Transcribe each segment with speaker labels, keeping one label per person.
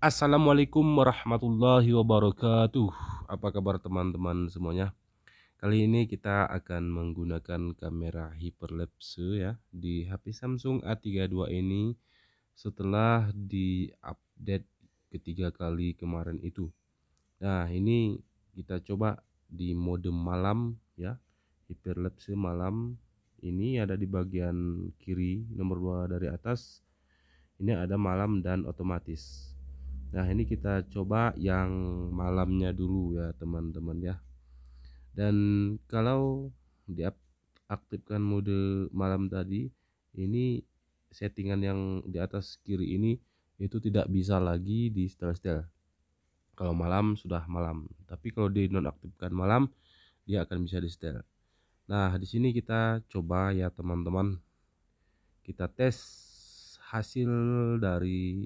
Speaker 1: Assalamualaikum warahmatullahi wabarakatuh. Apa kabar teman-teman semuanya? Kali ini kita akan menggunakan kamera hyperlapse ya di HP Samsung A32 ini setelah di update ketiga kali kemarin itu. Nah, ini kita coba di mode malam ya. Hyperlapse malam ini ada di bagian kiri nomor 2 dari atas. Ini ada malam dan otomatis Nah, ini kita coba yang malamnya dulu ya, teman-teman ya. Dan kalau diaktifkan mode malam tadi, ini settingan yang di atas kiri ini itu tidak bisa lagi di setel-setel. Kalau malam sudah malam, tapi kalau di nonaktifkan malam dia akan bisa di setel. Nah, di sini kita coba ya teman-teman. Kita tes hasil dari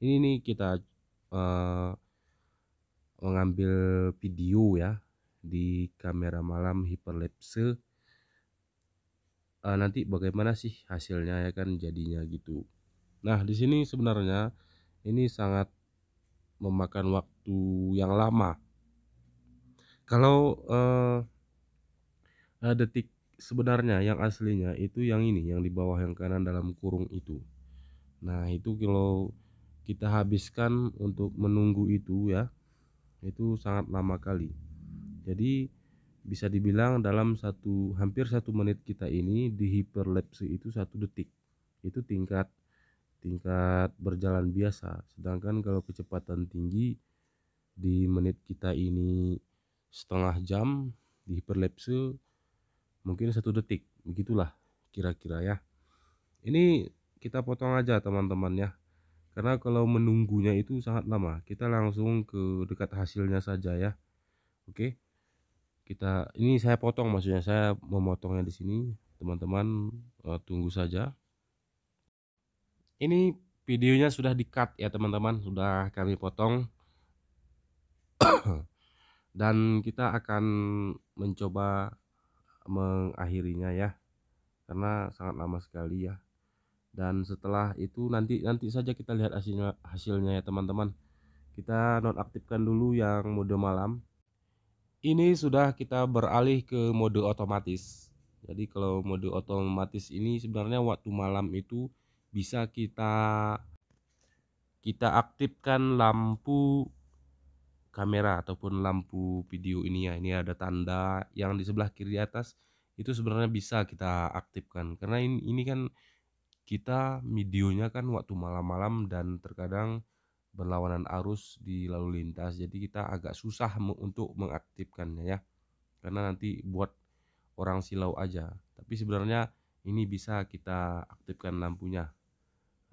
Speaker 1: ini nih kita Eh, mengambil video ya di kamera malam hiperlapse uh, nanti bagaimana sih hasilnya ya kan jadinya gitu nah di sini sebenarnya ini sangat memakan waktu yang lama kalau uh, uh, detik sebenarnya yang aslinya itu yang ini yang di bawah yang kanan dalam kurung itu nah itu kalau kita habiskan untuk menunggu itu ya itu sangat lama kali jadi bisa dibilang dalam satu hampir satu menit kita ini di hiperlepsi itu satu detik itu tingkat tingkat berjalan biasa sedangkan kalau kecepatan tinggi di menit kita ini setengah jam di hiperlepsi mungkin satu detik begitulah kira-kira ya ini kita potong aja teman-teman ya karena kalau menunggunya itu sangat lama. Kita langsung ke dekat hasilnya saja ya. Oke. Kita ini saya potong maksudnya saya memotongnya di sini. Teman-teman eh, tunggu saja. Ini videonya sudah di-cut ya teman-teman, sudah kami potong. Dan kita akan mencoba mengakhirinya ya. Karena sangat lama sekali ya dan setelah itu nanti nanti saja kita lihat hasilnya hasilnya ya teman-teman kita nonaktifkan dulu yang mode malam ini sudah kita beralih ke mode otomatis jadi kalau mode otomatis ini sebenarnya waktu malam itu bisa kita kita aktifkan lampu kamera ataupun lampu video ini ya ini ada tanda yang di sebelah kiri atas itu sebenarnya bisa kita aktifkan karena ini, ini kan kita videonya kan waktu malam-malam dan terkadang berlawanan arus di lalu lintas jadi kita agak susah untuk mengaktifkannya ya karena nanti buat orang silau aja tapi sebenarnya ini bisa kita aktifkan lampunya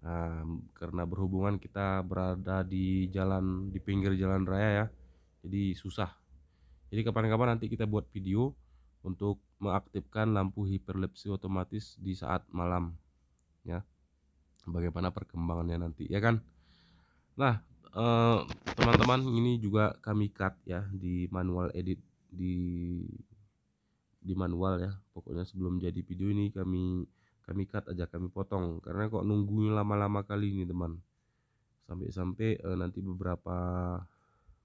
Speaker 1: nah, karena berhubungan kita berada di jalan di pinggir jalan raya ya jadi susah jadi kapan-kapan nanti kita buat video untuk mengaktifkan lampu hiperlepsi otomatis di saat malam ya bagaimana perkembangannya nanti ya kan nah eh, teman-teman eh, ini juga kami cut ya di manual edit di di manual ya pokoknya sebelum jadi video ini kami kami cut aja kami potong karena kok nunggunya lama-lama kali ini teman sampai-sampai eh, nanti beberapa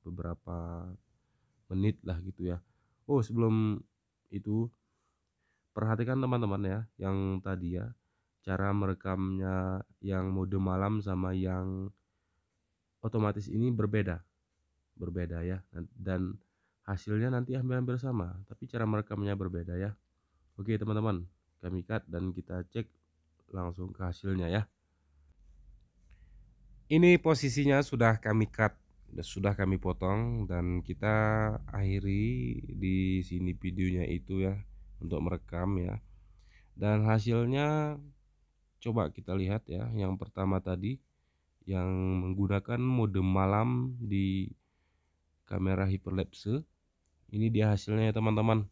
Speaker 1: beberapa menit lah gitu ya oh sebelum itu perhatikan teman-teman ya yang tadi ya cara merekamnya yang mode malam sama yang otomatis ini berbeda berbeda ya dan hasilnya nanti hampir-hampir sama tapi cara merekamnya berbeda ya oke teman-teman kami cut dan kita cek langsung ke hasilnya ya ini posisinya sudah kami cut sudah kami potong dan kita akhiri di sini videonya itu ya untuk merekam ya dan hasilnya Coba kita lihat ya, yang pertama tadi yang menggunakan mode malam di kamera hyperlapse. Ini dia hasilnya ya teman-teman.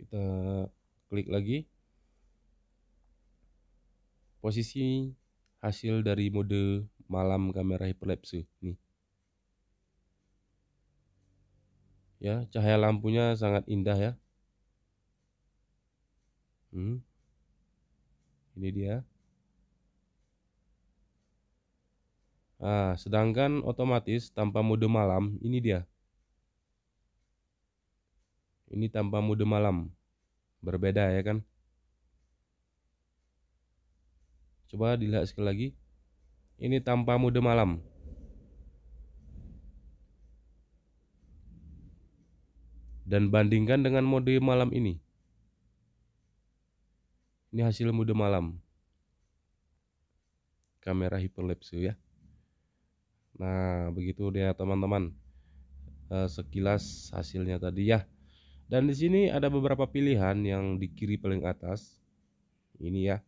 Speaker 1: Kita klik lagi. Posisi hasil dari mode malam kamera hyperlapse nih. Ya, cahaya lampunya sangat indah ya. Hmm. Ini dia. Nah, sedangkan otomatis tanpa mode malam, ini dia. Ini tanpa mode malam. Berbeda ya kan? Coba dilihat sekali lagi. Ini tanpa mode malam. Dan bandingkan dengan mode malam ini. Ini hasil mode malam. Kamera hyperlapse ya. Nah, begitu dia teman-teman. Eh, sekilas hasilnya tadi ya. Dan di sini ada beberapa pilihan yang di kiri paling atas. Ini ya.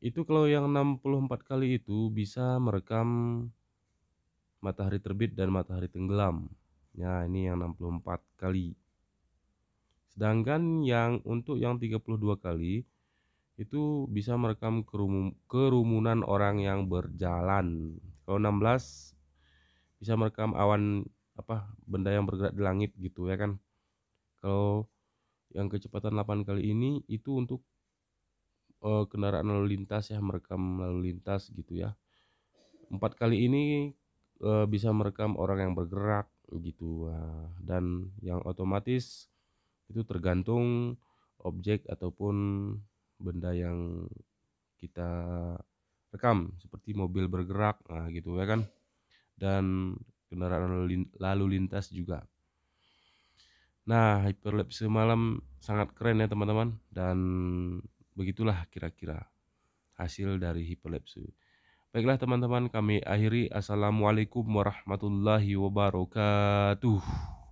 Speaker 1: Itu kalau yang 64 kali itu bisa merekam matahari terbit dan matahari tenggelam. Ya, ini yang 64 kali. Sedangkan yang untuk yang 32 kali itu bisa merekam kerumun, kerumunan orang yang berjalan. Kalau 16 bisa merekam awan apa benda yang bergerak di langit gitu ya kan. Kalau yang kecepatan 8 kali ini itu untuk uh, kendaraan lalu lintas ya merekam lalu lintas gitu ya. 4 kali ini uh, bisa merekam orang yang bergerak gitu uh, dan yang otomatis itu tergantung objek ataupun benda yang kita rekam seperti mobil bergerak nah gitu ya kan dan kendaraan lalu lintas juga nah hyperlapse malam sangat keren ya teman-teman dan begitulah kira-kira hasil dari hyperlapse baiklah teman-teman kami akhiri assalamualaikum warahmatullahi wabarakatuh